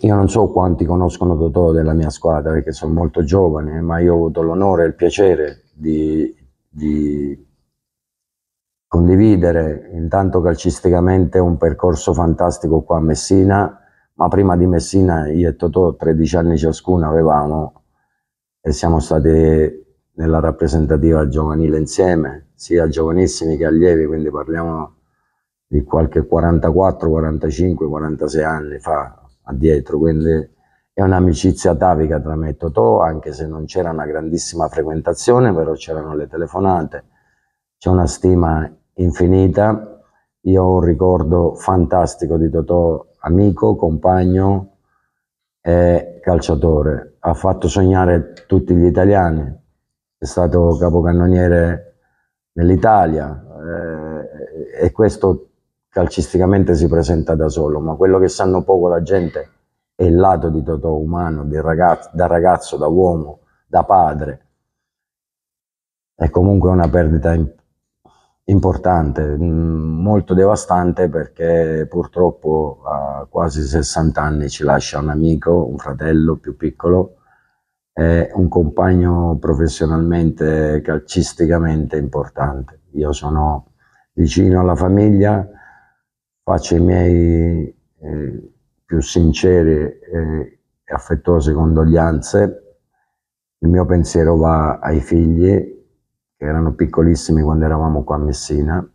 io non so quanti conoscono Totò della mia squadra perché sono molto giovane, ma io ho avuto l'onore e il piacere di, di condividere intanto calcisticamente un percorso fantastico qua a Messina, ma prima di Messina io e Totò 13 anni ciascuno avevamo e siamo stati nella rappresentativa giovanile insieme, sia giovanissimi che allievi, quindi parliamo di qualche 44, 45, 46 anni fa, addietro, quindi è un'amicizia atavica tra me e Totò, anche se non c'era una grandissima frequentazione, però c'erano le telefonate, c'è una stima infinita, io ho un ricordo fantastico di Totò, amico, compagno e calciatore, ha fatto sognare tutti gli italiani, è stato capocannoniere nell'Italia eh, e questo calcisticamente si presenta da solo, ma quello che sanno poco la gente è il lato di Totò umano, ragazzo, da ragazzo, da uomo, da padre. È comunque una perdita importante, mm, molto devastante perché purtroppo a quasi 60 anni ci lascia un amico, un fratello più piccolo, è un compagno professionalmente, calcisticamente importante. Io sono vicino alla famiglia, faccio i miei eh, più sinceri e affettuose condoglianze. Il mio pensiero va ai figli, che erano piccolissimi quando eravamo qua a Messina,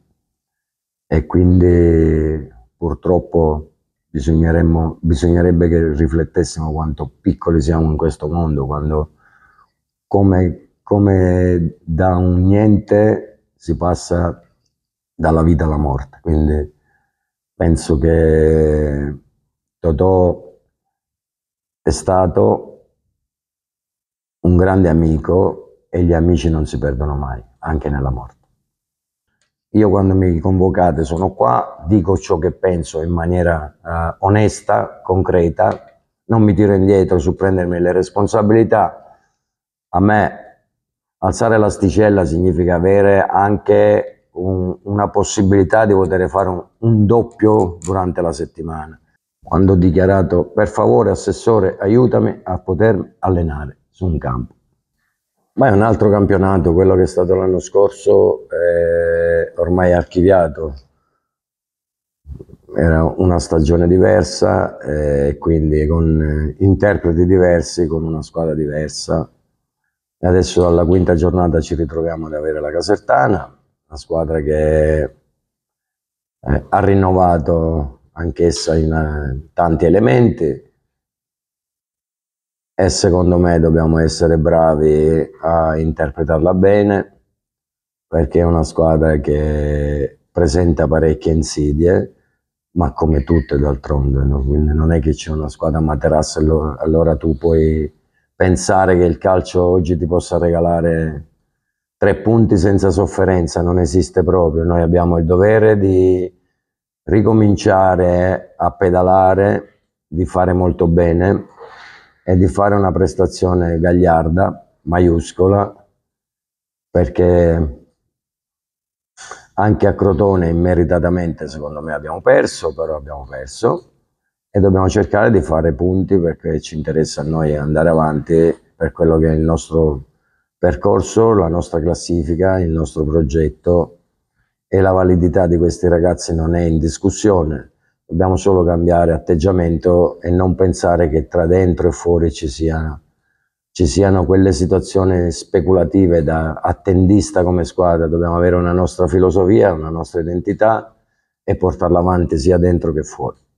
e quindi purtroppo bisognerebbe che riflettessimo quanto piccoli siamo in questo mondo, quando come, come da un niente si passa dalla vita alla morte. Quindi, penso che Totò è stato un grande amico e gli amici non si perdono mai, anche nella morte. Io quando mi convocate sono qua, dico ciò che penso in maniera eh, onesta, concreta, non mi tiro indietro su prendermi le responsabilità. A me alzare l'asticella significa avere anche un, una possibilità di poter fare un, un doppio durante la settimana. Quando ho dichiarato, per favore assessore, aiutami a poter allenare su un campo. Ma è un altro campionato, quello che è stato l'anno scorso eh, è ormai archiviato. Era una stagione diversa, eh, quindi con eh, interpreti diversi, con una squadra diversa. Adesso alla quinta giornata ci ritroviamo ad avere la Casertana, una squadra che eh, ha rinnovato anch'essa in, in eh, tanti elementi e secondo me dobbiamo essere bravi a interpretarla bene perché è una squadra che presenta parecchie insidie ma come tutte d'altronde no? quindi non è che c'è una squadra a materasso allora, allora tu puoi pensare che il calcio oggi ti possa regalare tre punti senza sofferenza non esiste proprio, noi abbiamo il dovere di ricominciare a pedalare, di fare molto bene e di fare una prestazione gagliarda, maiuscola, perché anche a Crotone immeritatamente secondo me abbiamo perso, però abbiamo perso e dobbiamo cercare di fare punti perché ci interessa a noi andare avanti per quello che è il nostro percorso, la nostra classifica, il nostro progetto e la validità di questi ragazzi non è in discussione. Dobbiamo solo cambiare atteggiamento e non pensare che tra dentro e fuori ci siano, ci siano quelle situazioni speculative da attendista come squadra. Dobbiamo avere una nostra filosofia, una nostra identità e portarla avanti sia dentro che fuori.